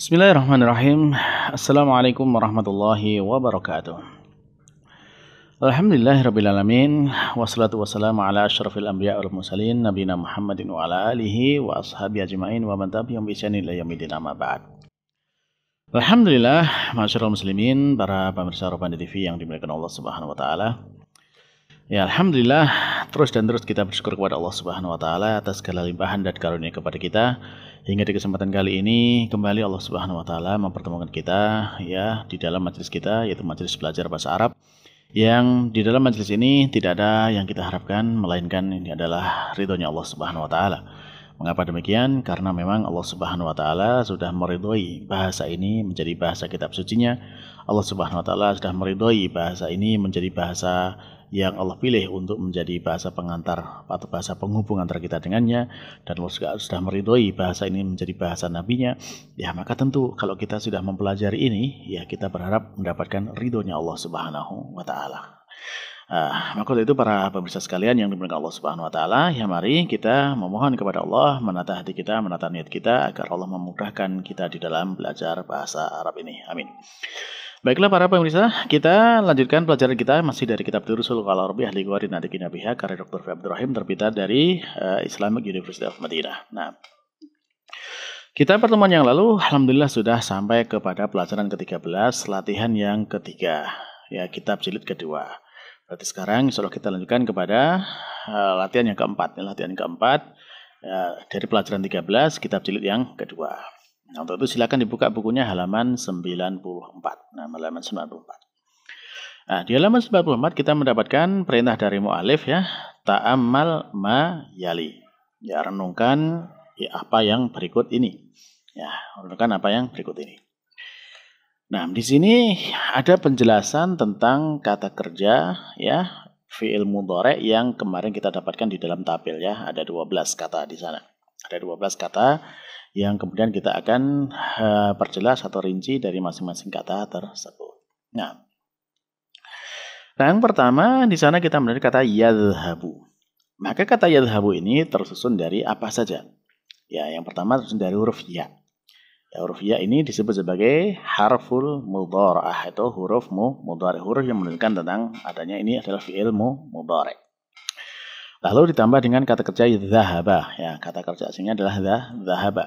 Bismillahirrahmanirrahim. Assalamualaikum warahmatullahi wabarakatuh. Alhamdulillahirrabbilalamin Wassalatu wassalamu ala ashrafil anbiya wal musalin Nabi Muhammadin wa ala alihi wa ashabi ajma'in Wa mantab yang bisanin la yamidin amma ba'd Alhamdulillah Masyarakat muslimin Para pemirsa Rupan TV yang dimiliki Allah subhanahu wa ta'ala Ya Alhamdulillah Terus dan terus kita bersyukur kepada Allah subhanahu wa ta'ala Atas segala limpahan dan karunia kepada kita Hingga di kesempatan kali ini kembali Allah Subhanahu wa taala mempertemukan kita ya di dalam majelis kita yaitu majelis belajar bahasa Arab yang di dalam majelis ini tidak ada yang kita harapkan melainkan ini adalah ridhonya Allah Subhanahu wa taala. Mengapa demikian? Karena memang Allah Subhanahu wa taala sudah meridhoi bahasa ini menjadi bahasa kitab sucinya. Allah Subhanahu wa taala sudah meridhoi bahasa ini menjadi bahasa yang Allah pilih untuk menjadi bahasa pengantar atau bahasa penghubung antara kita dengannya dan Allah juga sudah meridhoi bahasa ini menjadi bahasa nabinya ya maka tentu kalau kita sudah mempelajari ini ya kita berharap mendapatkan ridhonya Allah Subhanahu wa taala Nah, maka itu para pemirsa sekalian yang dimuliakan Allah Subhanahu wa taala, ya mari kita memohon kepada Allah menata hati kita, menata niat kita agar Allah memudahkan kita di dalam belajar bahasa Arab ini. Amin. Baiklah para pemirsa, kita lanjutkan pelajaran kita masih dari kitab Durusul Qalarbi Ahli Gwarin Adikina Biha karya Dr. Fi terbitan terbitan dari uh, Islamic University of Madinah. Nah, kita pertemuan yang lalu alhamdulillah sudah sampai kepada pelajaran ke-13, latihan yang ketiga, ya kitab jilid kedua. Berarti sekarang insya Allah kita lanjutkan kepada uh, latihan yang keempat. Ini latihan keempat uh, dari pelajaran 13 kitab jilid yang kedua. Nah, untuk itu silakan dibuka bukunya halaman 94. Nah, halaman 94. Nah, di halaman 94 kita mendapatkan perintah dari mu'alif ya. Ta'amal ma yali. Ya, renungkan ya, apa yang berikut ini. Ya, renungkan apa yang berikut ini. Nah, di sini ada penjelasan tentang kata kerja ya, fiil mudhari yang kemarin kita dapatkan di dalam tabel ya. Ada 12 kata di sana. Ada 12 kata yang kemudian kita akan uh, perjelas atau rinci dari masing-masing kata tersebut. Nah, yang pertama di sana kita melihat kata yadhabu. Maka kata yadhabu ini tersusun dari apa saja? Ya, yang pertama tersusun dari huruf ya. Ya, huruf ya ini disebut sebagai harful mudhara'ah atau huruf mu mudhari. Huruf yang menunjukkan tentang adanya ini adalah fi'il mu mudhari. Lalu ditambah dengan kata kerja zahaba. Ya, kata kerja aslinya adalah zah zahaba.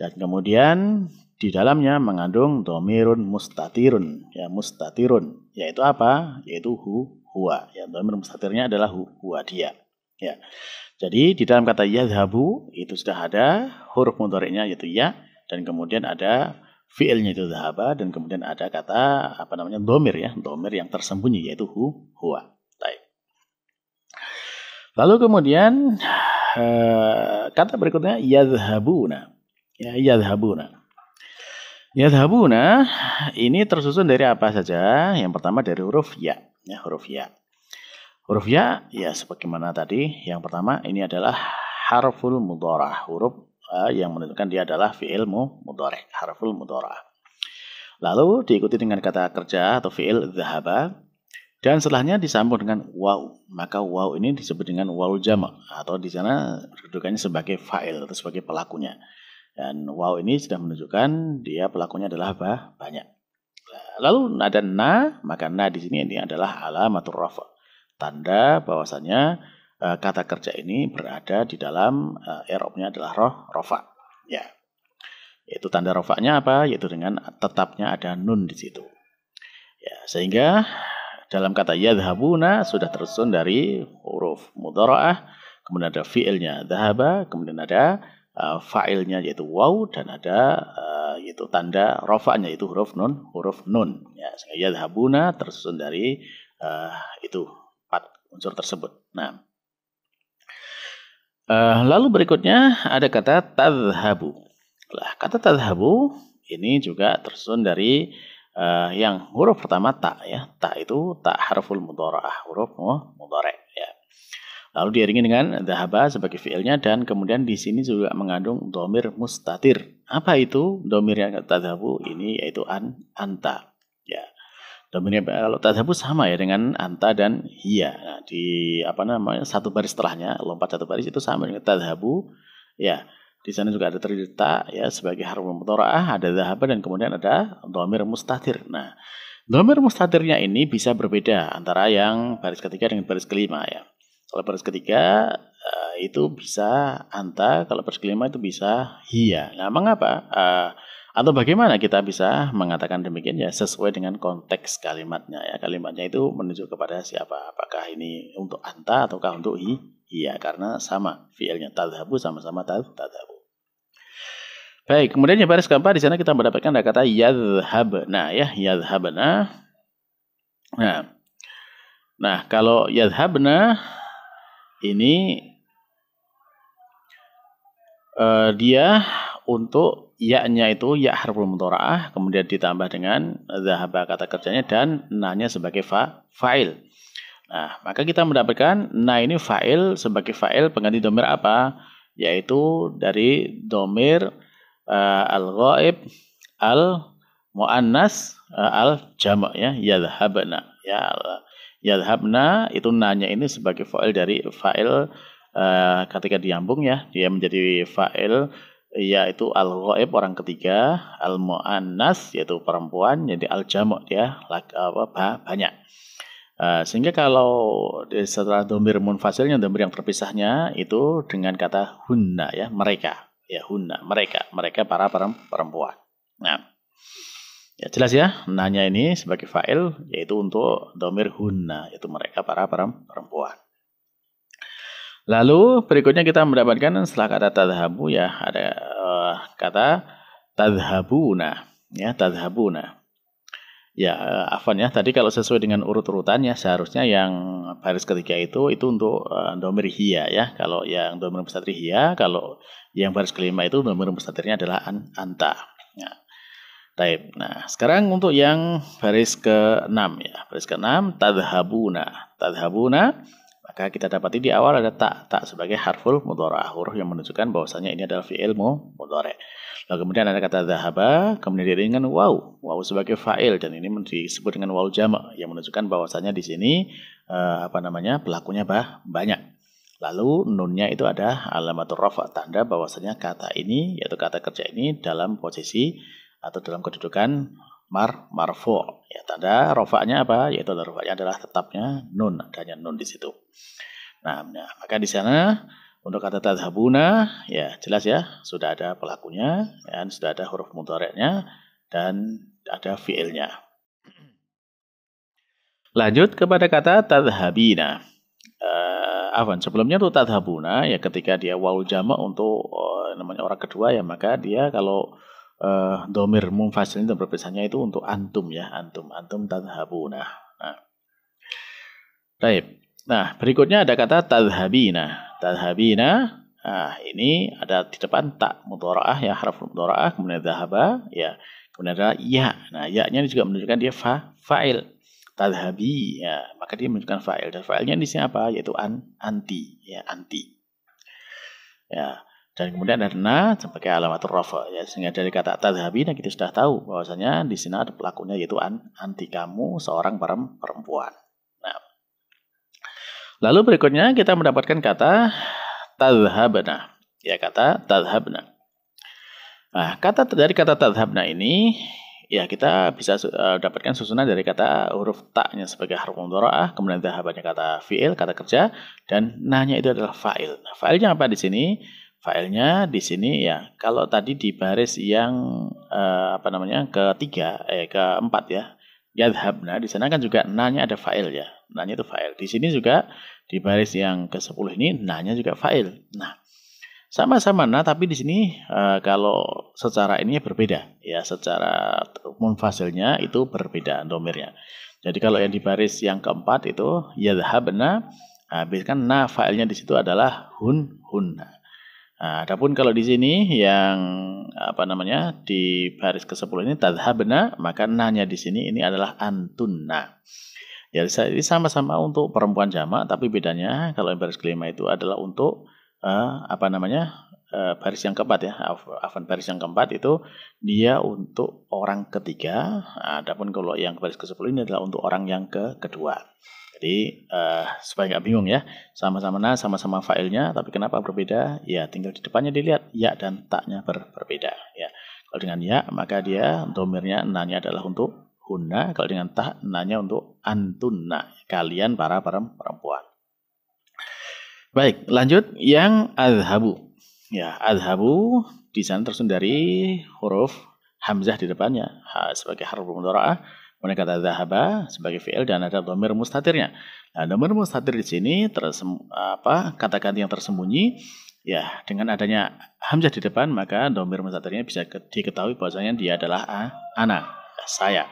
Dan kemudian di dalamnya mengandung domirun mustatirun. Ya, mustatirun. Yaitu apa? Yaitu hu, huwa. Ya, domirun mustatirnya adalah hu, huwa dia. Ya. Jadi di dalam kata yadhabu itu sudah ada huruf mudhari'nya yaitu ya dan kemudian ada fiilnya itu zahaba dan kemudian ada kata apa namanya domir ya domir yang tersembunyi yaitu hu huwa Baik. lalu kemudian eh, kata berikutnya yadhabuna ya yadhabuna yadhabuna ini tersusun dari apa saja yang pertama dari huruf ya ya huruf ya huruf ya ya sebagaimana tadi yang pertama ini adalah harful mudorah huruf yang menunjukkan dia adalah fi'il mudore, harful mudora. Lalu diikuti dengan kata kerja atau fi'il zahaba dan setelahnya disambung dengan waw. Maka waw ini disebut dengan waw jamak atau di sana kedudukannya sebagai fa'il atau sebagai pelakunya. Dan waw ini sudah menunjukkan dia pelakunya adalah bah, banyak. Lalu ada na, maka na di sini ini adalah alamatur rafa. Tanda bahwasanya Eh, kata kerja ini berada di dalam uh, adalah roh rofa. Ya. Yaitu tanda rofaknya apa? Yaitu dengan tetapnya ada nun di situ. Ya, sehingga dalam kata yadhabuna sudah tersusun dari huruf mudhara'ah, kemudian ada fi'ilnya dhahaba, kemudian ada uh, fa'ilnya yaitu waw dan ada uh, yaitu tanda rofaknya yaitu huruf nun huruf nun ya sehingga yadhabuna tersusun dari uh, itu empat unsur tersebut nah Uh, lalu berikutnya ada kata tadhabu. Lah, kata tadhabu ini juga tersusun dari uh, yang huruf pertama ta ya. Ta itu ta harful mudhara'ah, huruf mudhara' ya. Lalu diiringi dengan dahaba sebagai fiilnya dan kemudian di sini juga mengandung domir mustatir. Apa itu domir yang tadhabu ini yaitu an anta. Dominik eh, kalau tadhabu sama ya dengan anta dan hiya. Nah, di apa namanya satu baris setelahnya lompat satu baris itu sama dengan tadhabu. Ya, di sana juga ada terdeta ya sebagai harf mutaraah ada zahaba dan kemudian ada domir mustatir. Nah, domir mustatirnya ini bisa berbeda antara yang baris ketiga dengan baris kelima ya. Kalau baris ketiga eh, itu bisa anta, kalau baris kelima itu bisa hiya. Nah, mengapa? Uh, atau bagaimana kita bisa mengatakan demikian ya sesuai dengan konteks kalimatnya ya. Kalimatnya itu menuju kepada siapa? Apakah ini untuk anta ataukah untuk hi? Iya, karena sama fiilnya tadhabu sama-sama tadhabu. Baik, kemudian yang baris keempat di sana kita mendapatkan kata kata nah ya, yadhhabna. Nah, nah kalau yadhhabna ini uh, dia untuk ya-nya itu ya harful mutoraah kemudian ditambah dengan zahaba kata kerjanya dan nanya sebagai fa fa'il. Nah, maka kita mendapatkan nah ini fa'il sebagai fa'il pengganti domir apa? Yaitu dari domir uh, al-ghaib al muannas uh, eh, al jamak ya yadhhabna ya yadhhabna itu nanya ini sebagai fa'il dari fa'il uh, ketika diambung ya dia menjadi fa'il yaitu al ghaib orang ketiga, al muannas yaitu perempuan, jadi al Jamak ya apa banyak. Uh, sehingga kalau setelah domir munfasilnya domir yang terpisahnya itu dengan kata hunna ya mereka ya hunna mereka mereka para perempuan. Nah ya jelas ya nanya ini sebagai fa'il yaitu untuk domir hunna yaitu mereka para perempuan. Lalu berikutnya kita mendapatkan setelah kata tadhabu ya ada uh, kata tadhabuna ya tadhabuna. Ya, uh, eh, afan ya. Tadi kalau sesuai dengan urut-urutannya seharusnya yang baris ketiga itu itu untuk uh, domir hiya ya. Kalau yang domir mustatir hiya, kalau yang baris kelima itu domir mustatirnya adalah an anta. Ya. Taib. Nah, sekarang untuk yang baris keenam ya. Baris ke-6 tadhabuna. Tadhabuna maka kita dapati di awal ada tak, tak sebagai harful mudhara, huruf yang menunjukkan bahwasanya ini adalah fi'il mudhara. Lalu kemudian ada kata zahaba, kemudian diiringi dengan waw, waw sebagai fa'il dan ini disebut dengan waw jamak yang menunjukkan bahwasanya di sini eh, apa namanya? pelakunya bah, banyak. Lalu nunnya itu ada alamatur rafa, tanda bahwasanya kata ini yaitu kata kerja ini dalam posisi atau dalam kedudukan mar marfu ya tanda rofaknya apa yaitu tanda rofaknya adalah tetapnya nun adanya nun di situ nah, nah maka di sana untuk kata tadhabuna ya jelas ya sudah ada pelakunya dan sudah ada huruf mudhoreknya dan ada fiilnya lanjut kepada kata tadhabina uh, eh, afan sebelumnya tuh tadhabuna ya ketika dia wau jama' untuk uh, namanya orang kedua ya maka dia kalau uh, domir dan perpisahannya itu untuk antum ya antum antum tadhabuna nah baik nah berikutnya ada kata tadhabina tadhabina nah ini ada di depan tak mudora'ah ya harf mudora'ah kemudian tadhaba ya kemudian ada ya nah ya-nya juga menunjukkan dia fa fa'il tadhabi ya maka dia menunjukkan fa'il dan fa'ilnya di sini apa yaitu an anti ya anti ya dan kemudian ada na sebagai alamat rofa ya sehingga dari kata tadhabi nah kita sudah tahu bahwasanya di sini ada pelakunya yaitu an, anti kamu seorang perempuan. Nah. Lalu berikutnya kita mendapatkan kata tadhabna. Ya kata tadhabna. Nah, kata dari kata tadhabna ini ya kita bisa uh, dapatkan susunan dari kata huruf taknya sebagai harf mudharaah, kemudian tadhabnya kata fiil, kata kerja dan nahnya itu adalah fa'il. Nah, fa'ilnya apa di sini? filenya di sini ya kalau tadi di baris yang eh, apa namanya ketiga eh keempat ya yadhabna di sana kan juga nanya ada file ya nanya itu file di sini juga di baris yang ke 10 ini nanya juga file nah sama-sama nah tapi di sini eh, kalau secara ini berbeda ya secara munfasilnya itu berbeda domirnya jadi kalau yang di baris yang keempat itu yadhabna habis kan nah filenya di situ adalah hun hunna Nah, adapun kalau di sini yang apa namanya di baris ke-10 ini tadhabna, maka nanya di sini ini adalah antunna. Ya, ini sama-sama untuk perempuan jamak, tapi bedanya kalau yang baris kelima itu adalah untuk uh, apa namanya uh, baris yang keempat ya, afan baris yang keempat itu dia untuk orang ketiga. Adapun kalau yang baris ke-10 ini adalah untuk orang yang ke kedua. Berarti uh, eh, supaya nggak bingung ya, sama-sama nah, sama-sama failnya, tapi kenapa berbeda? Ya tinggal di depannya dilihat ya dan taknya ber berbeda. Ya, kalau dengan ya maka dia domirnya nanya adalah untuk hunna, kalau dengan tak nanya untuk antunna, kalian para perempuan. Baik, lanjut yang azhabu. Ya, azhabu di sana tersendiri huruf hamzah di depannya sebagai harf mudhara'ah Kemudian kata zahaba sebagai fi'il dan ada domir mustatirnya. Nah, domir mustatir di sini tersem, apa kata ganti yang tersembunyi ya dengan adanya hamzah di depan maka domir mustatirnya bisa diketahui bahwasanya dia adalah a, ana saya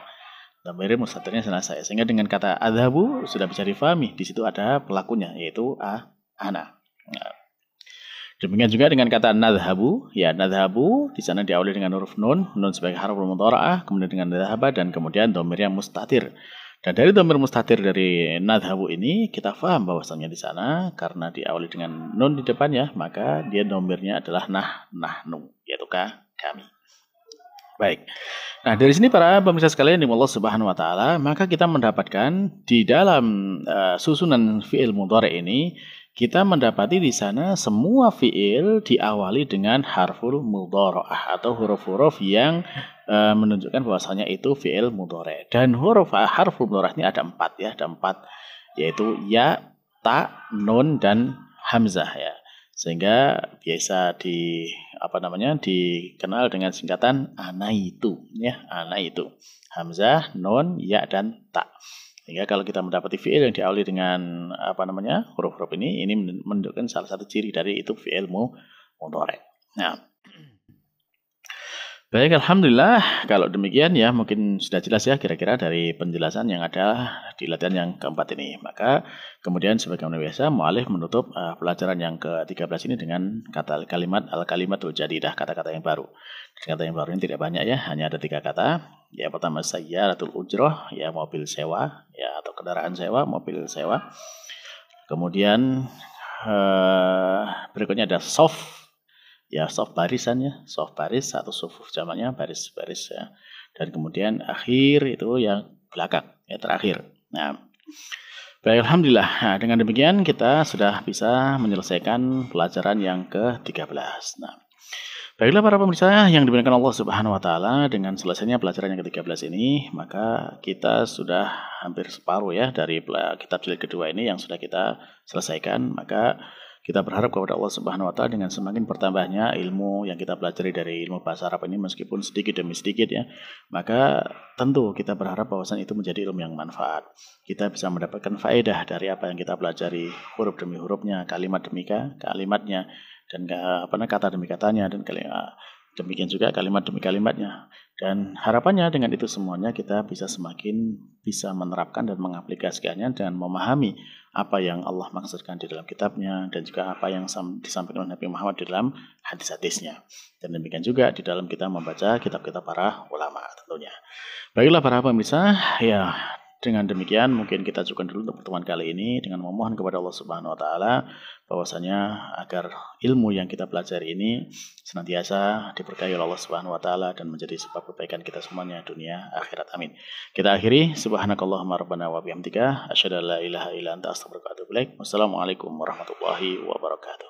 domir mustatirnya adalah saya sehingga dengan kata adhabu sudah bisa difahami di situ ada pelakunya yaitu a ana nah, Demikian juga dengan kata nadhabu, ya nadhabu di sana diawali dengan huruf nun, nun sebagai harf mudhara'ah, kemudian dengan nadhaba dan kemudian domir yang mustatir. Dan dari domir mustatir dari nadhabu ini kita paham bahwasanya di sana karena diawali dengan nun di depannya, maka dia domirnya adalah nah, nahnu, yaitu kami. Baik. Nah, dari sini para pemirsa sekalian di Allah Subhanahu wa taala, maka kita mendapatkan di dalam uh, susunan fiil mudhari ini kita mendapati di sana semua fiil diawali dengan harful mudhoro'ah atau huruf-huruf yang e, menunjukkan bahwasanya itu fiil mudore Dan huruf eh, harful mudhoro'ah ini ada empat ya, ada empat yaitu ya, ta, nun dan hamzah ya. Sehingga biasa di apa namanya dikenal dengan singkatan ana itu ya, ana itu. Hamzah, nun, ya dan ta. Sehingga kalau kita mendapati fi'il yang diawali dengan apa namanya huruf-huruf ini, ini menunjukkan salah satu ciri dari itu fi'il mu mudorek. Nah, Baik, Alhamdulillah. Kalau demikian ya mungkin sudah jelas ya kira-kira dari penjelasan yang ada di latihan yang keempat ini. Maka kemudian sebagaimana biasa, mu'alif menutup uh, pelajaran yang ke-13 ini dengan kata kalimat al terjadi dah kata-kata yang baru. Kata yang baru ini tidak banyak ya, hanya ada tiga kata. Ya pertama saya ratul ujroh, ya mobil sewa, ya atau kendaraan sewa, mobil sewa. Kemudian uh, berikutnya ada soft ya soft barisan ya soft baris atau soft jamaknya baris-baris ya dan kemudian akhir itu yang belakang ya terakhir nah baik alhamdulillah nah, dengan demikian kita sudah bisa menyelesaikan pelajaran yang ke-13 nah Baiklah para pemirsa yang diberikan Allah Subhanahu wa taala dengan selesainya pelajaran yang ke-13 ini, maka kita sudah hampir separuh ya dari kitab jilid kedua ini yang sudah kita selesaikan. Maka kita berharap kepada Allah Subhanahu wa taala dengan semakin bertambahnya ilmu yang kita pelajari dari ilmu bahasa Arab ini meskipun sedikit demi sedikit ya, maka tentu kita berharap bahwasan itu menjadi ilmu yang manfaat. Kita bisa mendapatkan faedah dari apa yang kita pelajari huruf demi hurufnya, kalimat demi kalimatnya dan apa kata demi katanya dan kalimat ah, demikian juga kalimat demi kalimatnya. Dan harapannya dengan itu semuanya kita bisa semakin bisa menerapkan dan mengaplikasikannya dan memahami apa yang Allah maksudkan di dalam kitabnya dan juga apa yang disampaikan oleh Nabi Muhammad di dalam hadis-hadisnya. Dan demikian juga di dalam kita membaca kitab-kitab para ulama tentunya. Baiklah para pemirsa, ya dengan demikian mungkin kita cukupkan dulu untuk pertemuan kali ini dengan memohon kepada Allah Subhanahu wa taala bahwasanya agar ilmu yang kita pelajari ini senantiasa diberkahi oleh Allah Subhanahu wa taala dan menjadi sebab kebaikan kita semuanya dunia akhirat amin. Kita akhiri subhanakallahumma rabbana wa bihamdika asyhadu an la ilaha illa anta astaghfiruka wa atubu Wassalamualaikum warahmatullahi wabarakatuh.